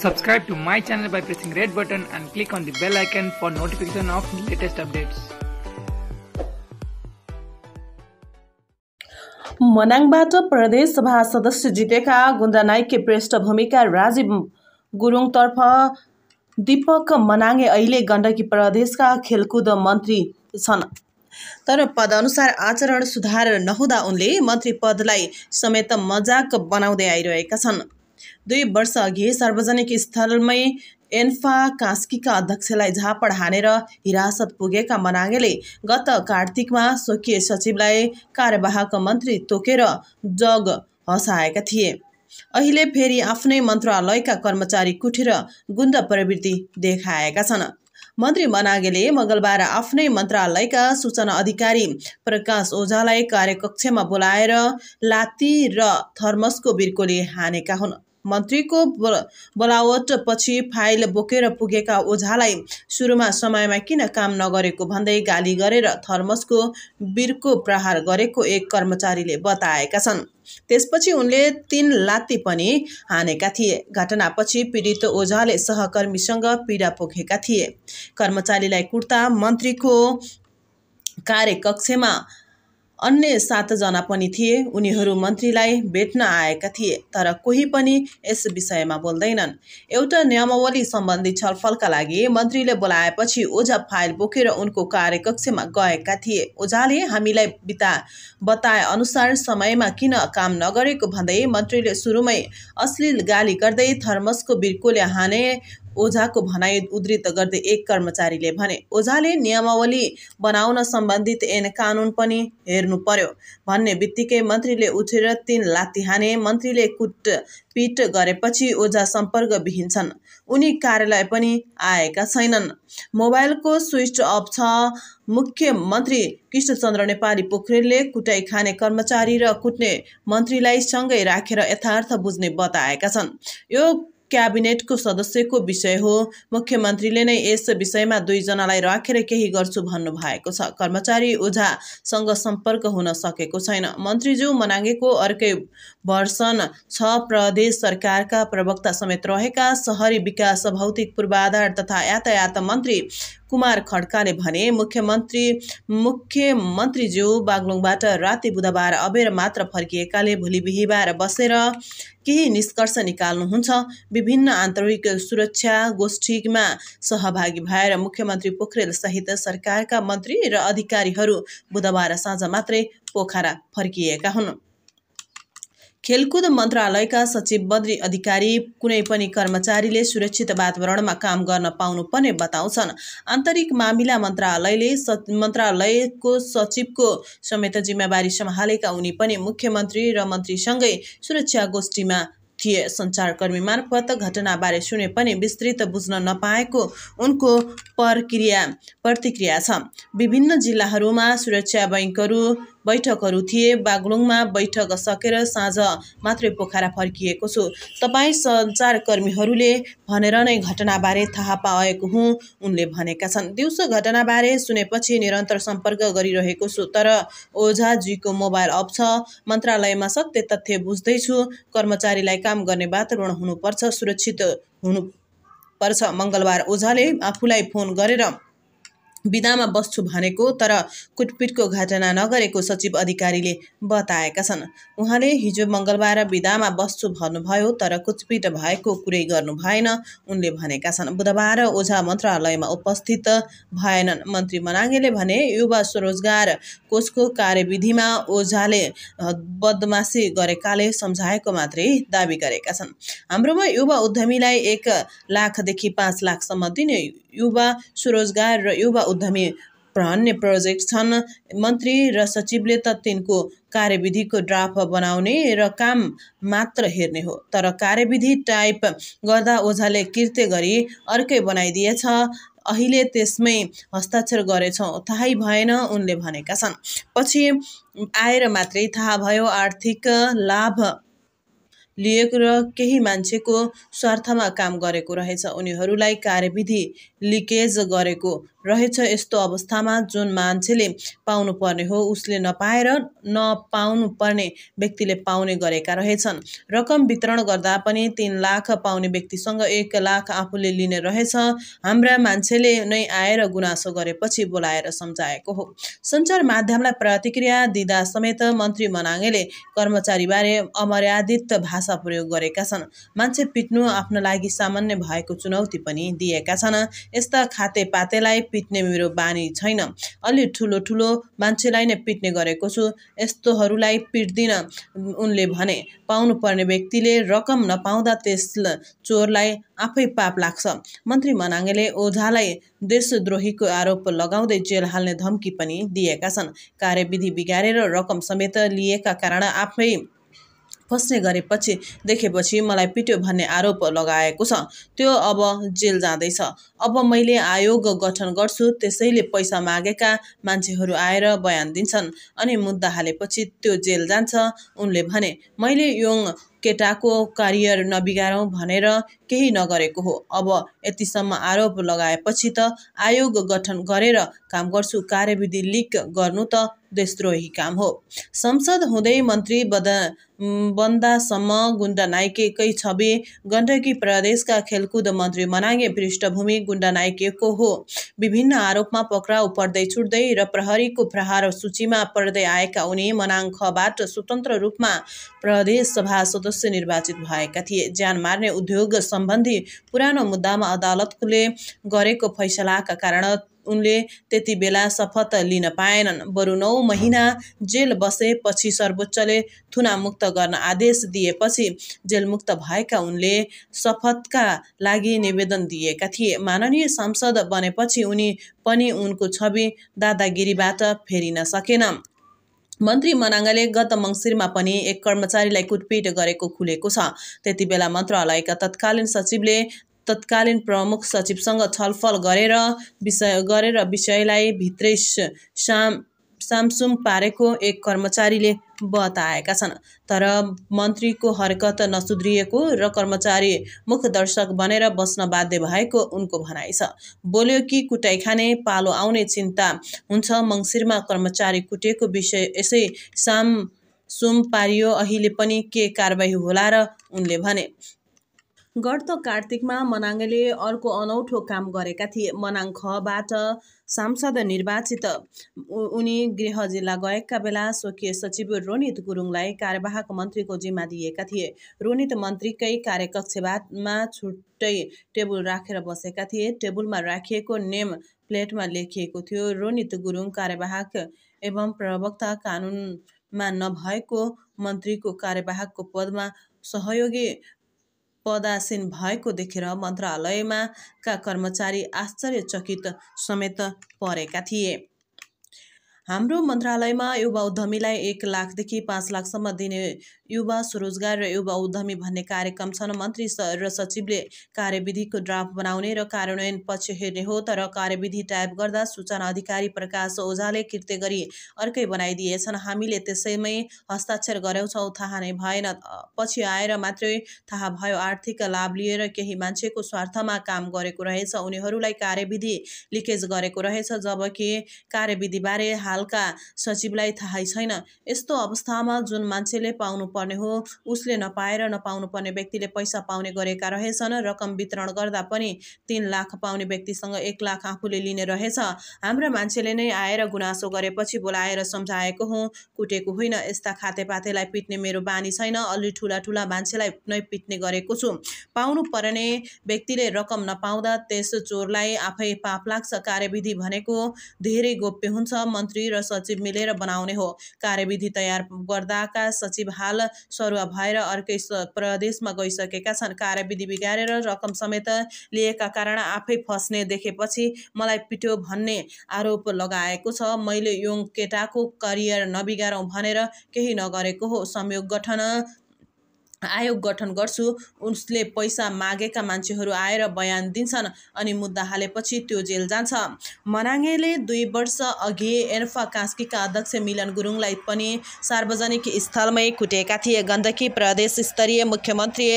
Subscribe to my channel by pressing red button and click on the bell icon for notification of latest updates. मनाङबाट प्रदेश सभा सदस्य जितेका गुन्द्रानाइकी पृष्ठभूमिका राजीव गुरुङतर्फ दीपक मनाङे अहिले गण्डकी प्रदेशका खेलकुद मन्त्री छन् तर पदअनुसार आचरण सुधार नहुँदा उनले मन्त्री पदलाई समेत मजाक बनाउँदै आइरहेका छन् दुई वर्ष अघि सार्वजनिक स्थलमै एन्फा कास्कीका अध्यक्षलाई झापड हानेर हिरासत पुगेका मनागेले गत कार्तिकमा स्वकीय सचिवलाई कार्यवाहक मन्त्री तोकेर जग हसाएका थिए अहिले फेरि आफ्नै मन्त्रालयका कर्मचारी कुठेर गुन्द प्रवृत्ति देखाएका छन् मन्त्री मनागेले मङ्गलबार आफ्नै मन्त्रालयका सूचना अधिकारी प्रकाश ओझालाई कार्यकक्षमा बोलाएर लाती र थर्मसको बिर्कोले हानेका हुन् मन्त्रीको पछि फाइल बोकेर पुगेका ओझालाई सुरुमा समयमा किन काम नगरेको भन्दै गाली गरेर थर्मसको बिर्को प्रहार गरेको एक कर्मचारीले बताएका छन् त्यसपछि उनले तीन लात्ती पनि हानेका थिए घटनापछि पीडित ओझाले सहकर्मीसँग पीडा पोखेका थिए कर्मचारीलाई कुर्ता मन्त्रीको कार्यकक्षमा अन्य सातजना पनि थिए उनीहरू मन्त्रीलाई भेट्न आएका थिए तर कोही पनि यस विषयमा बोल्दैनन् एउटा नियमावली सम्बन्धी छलफलका लागि मन्त्रीले बोलाएपछि ओझा फाइल बोकेर उनको कार्यकक्षमा गएका थिए ओझाले हामीलाई बिता बताए अनुसार समयमा किन काम नगरेको भन्दै मन्त्रीले सुरुमै अश्लील गाली गर्दै थर्मसको बिर्कोले हाने ओझाको भनाई उद्धित गर्दै एक कर्मचारीले भने ओझाले नियमावली बनाउन सम्बन्धित एन कानुन पनि हेर्नु पर्यो भन्ने बित्तिकै मन्त्रीले उठेर तिन लाती हाने मन्त्रीले कुटपिट गरेपछि ओझा सम्पर्क विहीन छन् उनी कार्यालय पनि आएका छैनन् मोबाइलको स्विच अफ छ मुख्यमन्त्री कृष्णचन्द्र नेपाली पोखरेलले कुटाई खाने कर्मचारी र कुट्ने मन्त्रीलाई सँगै राखेर यथार्थ बुझ्ने बताएका छन् यो क्याबिनेटको सदस्यको विषय हो मुख्यमन्त्रीले नै यस विषयमा दुईजनालाई राखेर केही गर्छु भन्नुभएको छ कर्मचारी ओझासँग सम्पर्क हुन सकेको छैन मन्त्रीज्यू मनाङ्गेको अर्कै भर्सन छ प्रदेश सरकारका प्रवक्ता समेत रहेका सहरी विकास भौतिक पूर्वाधार तथा यातायात मन्त्री कुमार खड्काले भने मुख्यमन्त्री मुख्यमन्त्रीज्यू बागलुङबाट राति बुधबार अबेर मात्र फर्किएकाले भोलि बिहिबार बसेर केही निष्कर्ष निकाल्नुहुन्छ विभिन्न आन्तरिक सुरक्षा गोष्ठीमा सहभागी भएर मुख्यमन्त्री पोखरेल सहित सरकारका मन्त्री र अधिकारीहरू बुधबार साँझ मात्रै पोखरा फर्किएका हुन् खेलकुद मन्त्रालयका सचिव बद्री अधिकारी कुनै पनि कर्मचारीले सुरक्षित वातावरणमा काम गर्न पाउनुपर्ने बताउँछन् आन्तरिक मामिला मन्त्रालयले मन्त्रालयको सचिवको समेत जिम्मेवारी सम्हालेका उनी पनि मुख्यमन्त्री र मन्त्रीसँगै सुरक्षा गोष्ठीमा थिए सञ्चारकर्मी मार्फत घटनाबारे सुने पनि विस्तृत बुझ्न नपाएको उनको प्रक्रिया प्रतिक्रिया छ विभिन्न जिल्लाहरूमा सुरक्षा बैङ्कहरू बैठकहरू थिए बागलुङमा बैठक सकेर साँझ मात्रै पोखरा फर्किएको छु तपाईँ सञ्चारकर्मीहरूले भनेर नै घटनाबारे थाहा पाएको हुँ उनले भनेका छन् दिउँसो घटनाबारे सुनेपछि निरन्तर सम्पर्क गरिरहेको छु तर ओझाजीको मोबाइल अप छ मन्त्रालयमा सत्य तथ्य बुझ्दैछु कर्मचारीलाई काम गर्ने वातावरण हुनुपर्छ सुरक्षित हुनु पर्छ मङ्गलबार ओझाले आफूलाई फोन गरेर विदामा बस्छु भनेको तर कुटपिटको घटना नगरेको सचिव अधिकारीले बताएका छन् उहाँले हिजो मङ्गलबार विदामा बस्छु भन्नुभयो तर कुटपिट भएको कुरै गर्नु भएन उनले भनेका छन् बुधबार ओझा मन्त्रालयमा उपस्थित भएनन् मन्त्री मनाङेले भने युवा स्वरोजगार कोषको कार्यविधिमा ओझाले बदमासी गरेकाले सम्झाएको मात्रै दावी गरेका छन् हाम्रोमा युवा उद्यमीलाई एक लाखदेखि पाँच लाखसम्म दिने युवा स्वरोजगार र युवा उद्यमी प्रहन्ने प्रोजेक्ट छन् मन्त्री र सचिवले त तिनको कार्यविधिको ड्राफ्ट बनाउने र काम मात्र हेर्ने हो तर कार्यविधि टाइप गर्दा ओझाले कृत्य गरी अर्कै बनाइदिएछ अहिले त्यसमै हस्ताक्षर गरेछौँ थाहै भएन उनले भनेका छन् पछि आएर मात्रै थाहा भयो आर्थिक लाभ लिएको र केही मान्छेको स्वार्थमा काम गरेको रहेछ उनीहरूलाई कार्यविधि लिकेज गरेको रहेछ यस्तो अवस्थामा जुन मान्छेले पाउनुपर्ने हो उसले नपाएर नपाउनुपर्ने व्यक्तिले पाउने गरेका रहेछन् रकम वितरण गर्दा पनि तिन लाख पाउने व्यक्तिसँग एक लाख आफूले लिने रहेछ हाम्रा मान्छेले नै आएर गुनासो गरेपछि बोलाएर सम्झाएको हो सञ्चार माध्यमलाई प्रतिक्रिया दिँदा समेत मन्त्री मनाङेले कर्मचारीबारे अमर्यादित भाषा भाषा प्रयोग गरेका छन् मान्छे पिट्नु आफ्नो लागि सामान्य भएको चुनौती पनि दिएका छन् यस्ता खाते पातेलाई पिट्ने मेरो बानी छैन अलि ठुलो ठुलो मान्छेलाई नै पिट्ने गरेको छु यस्तोहरूलाई पिट्दिन उनले भने पाउनुपर्ने व्यक्तिले रकम नपाउँदा त्यस चोरलाई आफै पाप लाग्छ मन्त्री मनाङले ओझालाई देशद्रोहीको आरोप लगाउँदै जेल हाल्ने धम्की पनि दिएका छन् कार्यविधि बिगारेर रकम समेत लिएका कारण आफै फस्ने गरेपछि देखेपछि मलाई पिट्यो भन्ने आरोप लगाएको छ त्यो अब जेल जाँदैछ अब मैले आयोग गठन गर्छु त्यसैले पैसा मागेका मान्छेहरू आएर बयान दिन्छन् अनि मुद्दा हालेपछि त्यो जेल जान्छ उनले भने मैले योङ केटाको करियर नबिगारौँ भनेर केही नगरेको हो अब यतिसम्म आरोप लगाएपछि त आयोग गठन गरेर काम गर्छु कार्यविधि लिक गर्नु त देशद्रोही काम हो संसद हुँदै मन्त्री बद बन्दासम्म गुण्डानाइकेकै छवि गण्डकी प्रदेशका खेलकुद मन्त्री मनाङ्गे पृष्ठभूमि गुण्डानाइकेको हो विभिन्न आरोपमा पक्राउ पर्दै छुट्दै र प्रहरीको प्रहार सूचीमा पर्दै आएका उनी मनाङ खबाट स्वतन्त्र रूपमा प्रदेश सभा सदस्य निर्वाचित भएका थिए ज्यान मार्ने उद्योग सम्बन्धी पुरानो मुद्दामा अदालतले गरेको फैसलाका कारण उनले त्यति बेला शपथ लिन पाएनन् बरु नौ महिना जेल बसेपछि सर्वोच्चले थुनामुक्त गर्न आदेश दिएपछि जेलमुक्त भएका उनले शपथका लागि निवेदन दिएका थिए माननीय सांसद बनेपछि उनी पनि उनको छवि दादागिरीबाट फेरिन सकेन मन्त्री मनाङ्गाले गत मङ्सिरमा पनि एक कर्मचारीलाई कुटपिट गरेको खुलेको छ त्यति बेला मन्त्रालयका तत्कालीन सचिवले तत्कालीन प्रमुख सचिवसँग छलफल गरेर विषय गरेर विषयलाई भित्रै साम सामसुम पारेको एक कर्मचारीले बताएका छन् तर मन्त्रीको हरकत नसुध्रिएको र कर्मचारी मुख दर्शक बनेर बस्न बाध्य भएको उनको भनाइ छ बोल्यो कि कुटाइ खाने पालो आउने चिन्ता हुन्छ मङ्सिरमा कर्मचारी कुटेको विषय यसै सामसुम पारियो अहिले पनि के कारवाही होला र उनले भने गत कार्तिकमा मनाङले अर्को अनौठो काम गरेका थिए मनाङ खबाट सांसद निर्वाचित उनी गृह जिल्ला गएका बेला स्वकीय सचिव रोनित गुरुङलाई कार्यवाहक मन्त्रीको जिम्मा दिएका थिए रोनित मन्त्रीकै कार्यकक्षमा छुट्टै टेबुल राखेर बसेका थिए टेबुलमा राखिएको नेम प्लेटमा लेखिएको थियो रोनित गुरुङ कार्यवाहक एवं प्रवक्ता कानुनमा नभएको मन्त्रीको कार्यवाहकको पदमा सहयोगी पदासीन भएको देखेर का कर्मचारी आश्चर्यचकित समेत परेका थिए हाम्रो मन्त्रालयमा युवा उद्यमीलाई एक लाखदेखि पाँच लाखसम्म दिने युवा स्वरोजगार र युवा उद्यमी भन्ने कार्यक्रम छन् मन्त्री र सचिवले कार्यविधिको ड्राफ्ट बनाउने र कार्यान्वयन पछि हेर्ने हो तर कार्यविधि टाइप गर्दा सूचना अधिकारी प्रकाश ओझाले कृत्य गरी अर्कै बनाइदिएछन् हामीले त्यसैमै हस्ताक्षर गराउँछौँ थाहा नै भएन पछि आएर मात्रै थाहा भयो आर्थिक लाभ लिएर केही मान्छेको स्वार्थमा काम गरेको रहेछ उनीहरूलाई कार्यविधि लिकेज गरेको रहेछ जबकि कार्यविधिबारे हाल हालका सचिवलाई थाहै छैन यस्तो अवस्थामा जुन मान्छेले पाउनुपर्ने हो उसले नपाएर नपाउनुपर्ने व्यक्तिले पैसा पाउने गरेका रहेछन् रकम वितरण गर्दा पनि तिन लाख पाउने व्यक्तिसँग एक लाख आफूले लिने रहेछ हाम्रा मान्छेले नै आएर गुनासो गरेपछि बोलाएर सम्झाएको हो कुटेको होइन यस्ता खातेपातेलाई पिट्ने मेरो बानी छैन अलि ठुला ठुला मान्छेलाई नै पिट्ने गरेको छु पाउनु पर्ने व्यक्तिले रकम नपाउँदा त्यस चोरलाई आफै पाप लाग्छ कार्यविधि भनेको धेरै गोप्य हुन्छ मन्त्री र सचिव मिलेर बनाउने हो कार्यविधि तयार गर्दाका सचिव हाल सरुवा भएर अर्कै प्रदेशमा गइसकेका छन् कार्यविधि बिगारेर रकम समेत लिएका कारण आफै फस्ने देखेपछि मलाई पिट्यो भन्ने आरोप लगाएको छ मैले यो केटाको करियर नबिगारौँ भनेर केही नगरेको हो संयोग गठन आयोग गठन गर्छु उसले पैसा मागेका मान्छेहरू आएर बयान दिन्छन् अनि मुद्दा हालेपछि त्यो जेल जान्छ मनाङेले दुई वर्ष अघि एन्फा कास्कीका अध्यक्ष मिलन गुरुङलाई पनि सार्वजनिक स्थलमै कुटेका थिए गण्डकी प्रदेश स्तरीय मुख्यमन्त्री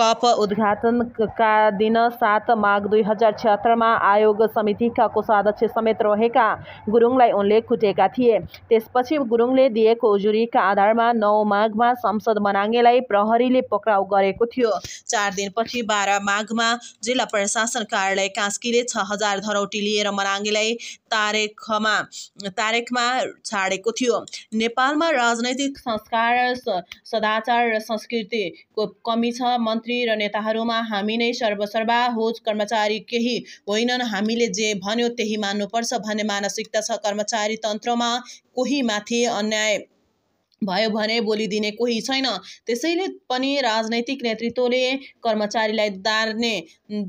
कप उद्घाटनका दिन सात माघ दुई हजार छत्तरमा आयोग समितिका कोषाध्यक्ष समेत रहेका गुरुङलाई उनले कुटेका थिए त्यसपछि गुरुङले दिएको उजुरीका आधारमा नौ माघमा संसद मनाङेलाई प्रहरी प्रहरीले पक्राउ गरेको थियो चार दिनपछि बाह्र माघमा जिल्ला प्रशासन कार्यालय कास्कीले छ हजार धरौटी लिएर मनाङ्गीलाई तारेखमा तारेखमा छाडेको थियो नेपालमा राजनैतिक संस्कार सदाचार र संस्कृतिको कमी छ मन्त्री र नेताहरूमा हामी नै सर्वसर्वा होज कर्मचारी केही होइनन् हामीले जे भन्यो त्यही मान्नुपर्छ भन्ने मानसिकता छ कर्मचारी तन्त्रमा कोही माथि अन्याय भयो भने बोलिदिने कोही छैन त्यसैले पनि राजनैतिक नेतृत्वले कर्मचारीलाई दार्ने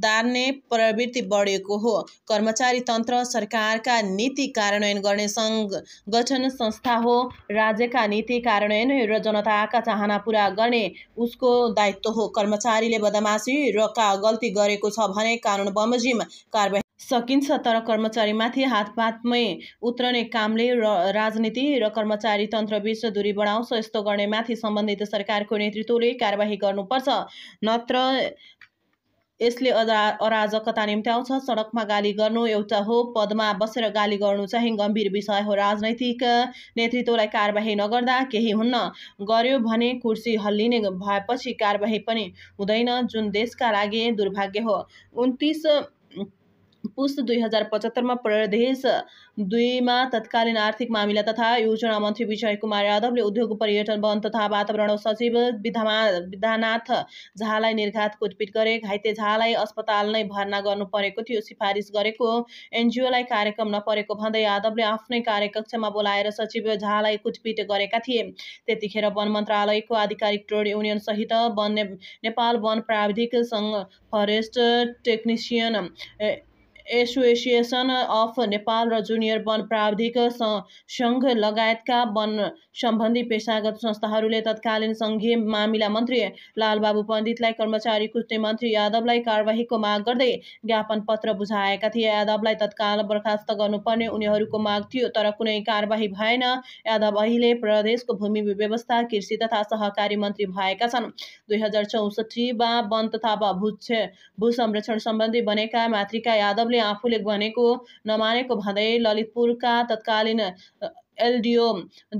दार्ने प्रवृत्ति बढेको हो कर्मचारी तन्त्र सरकारका नीति कार्यान्वयन गर्ने सङ्घ गठन संस्था हो राज्यका नीति कार्यान्वयन र जनताका चाहना पुरा गर्ने उसको दायित्व हो कर्मचारीले बदमासी र गल्ती गरेको छ भने कानुन बमोजिम कारवाही सकिन्छ तर कर्मचारीमाथि हातपातमै उत्रने कामले र राजनीति र कर्मचारी तन्त्रबीच दूरी बढाउँछ यस्तो गर्नेमाथि सम्बन्धित सरकारको नेतृत्वले कारवाही गर्नुपर्छ नत्र यसले अरा अराजकता निम्त्याउँछ सडकमा गाली गर्नु एउटा हो पदमा बसेर गाली गर्नु चाहिँ गम्भीर विषय हो राजनैतिक नेतृत्वलाई कारवाही नगर्दा केही हुन्न गर्यो भने कुर्सी हल्लिने भएपछि कारवाही पनि हुँदैन जुन देशका लागि दुर्भाग्य हो उन्तिस पुस दुई हजार पचहत्तरमा प्रदेश दुईमा तत्कालीन आर्थिक मामिला तथा योजना मन्त्री विजय कुमार यादवले उद्योग पर्यटन वन तथा वातावरण सचिव विधामा विधानाथ झालाई निर्घात कुटपिट गरे घाइते झालाई अस्पताल नै भर्ना गर्नु परेको थियो सिफारिस गरेको एनजिओलाई कार्यक्रम नपरेको भन्दै यादवले आफ्नै कार्यकक्षमा बोलाएर सचिव झालाई कुटपिट गरेका थिए त्यतिखेर वन मन्त्रालयको आधिकारिक ट्रेड युनियन सहित वन नेपाल वन प्राविधिक सङ्घ forest technician association of Nepal र जुनियर वन प्राविधिक सङ्घ लगायतका वन सम्बन्धी पेसागत संस्थाहरूले तत्कालीन सङ्घीय मामिला मन्त्री लालबाबु पण्डितलाई कर्मचारी कुट्ने मन्त्री यादवलाई कारवाहीको माग गर्दै ज्ञापन पत्र बुझाएका थिए यादवलाई तत्काल बर्खास्त गर्नुपर्ने उनीहरूको माग थियो तर कुनै कारवाही भएन यादव अहिले प्रदेशको भूमि व्यवस्था कृषि तथा सहकारी मन्त्री भएका छन् दुई हजार चौसठीमा वन तथा भू संरक्षण सम्बन्धी बनेका मातृका यादवले उनले आफूले भनेको नमानेको भन्दै ललितपुरका तत्कालीन एलडिओ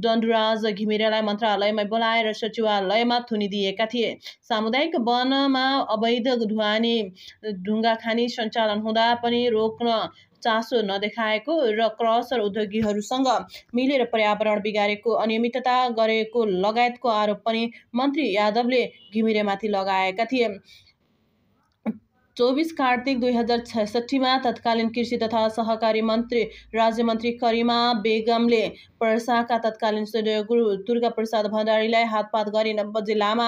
दण्डराज घिमिरेलाई मन्त्रालयमा बोलाएर सचिवालयमा थुनिदिएका थिए सामुदायिक वनमा अवैध ढुवानी खानी सञ्चालन हुँदा पनि रोक्न चासो नदेखाएको र क्रसर उद्योगीहरूसँग मिलेर पर्यावरण बिगारेको अनियमितता गरेको लगायतको आरोप पनि मन्त्री यादवले घिमिरेमाथि लगाएका थिए चौबिस कार्तिक दुई हजार छैसठीमा तत्कालीन कृषि तथा सहकारी मन्त्री राज्यमन्त्री करिमा बेगमले पर्साका तत्कालीन गुरु दुर्गा प्रसाद भण्डारीलाई हातपात गरी नब्बे जिल्लामा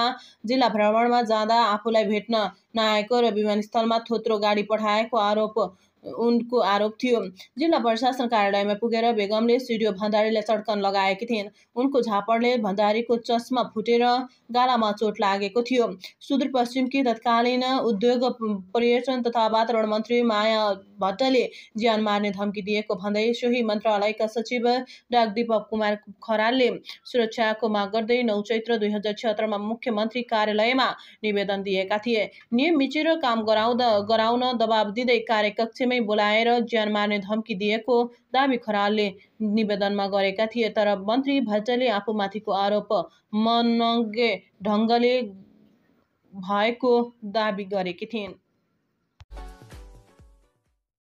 जिल्ला भ्रमणमा जाँदा आफूलाई भेट्न नआएको र विमानस्थलमा थोत्रो गाडी पठाएको आरोप उनको आरोप थियो जिल्ला प्रशासन कार्यालयमा पुगेर बेगमले सिडियो भण्डारीलाई चड्कन लगाएकी थिइन् उनको झापडले भण्डारीको चस्मा फुटेर गालामा चोट लागेको थियो सुदूरपश्चिमकी तत्कालीन उद्योग पर्यटन तथा वातावरण मन्त्री माया भट्टले ज्यान मार्ने धम्की दिएको भन्दै सोही मन्त्रालयका सचिव डाक दीपक कुमार खरालले सुरक्षाको माग गर्दै नौ चैत्र दुई हजार छत्रमा मुख्यमन्त्री कार्यालयमा निवेदन दिएका थिए नियम मिचेर काम गराउँदा गराउन दबाब दिँदै कार्यकक्ष कार्यमै बोलाएर ज्यान मार्ने धम्की दिएको दावी खरालले निवेदनमा गरेका थिए तर मन्त्री भट्टले आफूमाथिको आरोप मनङ्गे ढङ्गले भएको दावी गरेकी थिइन्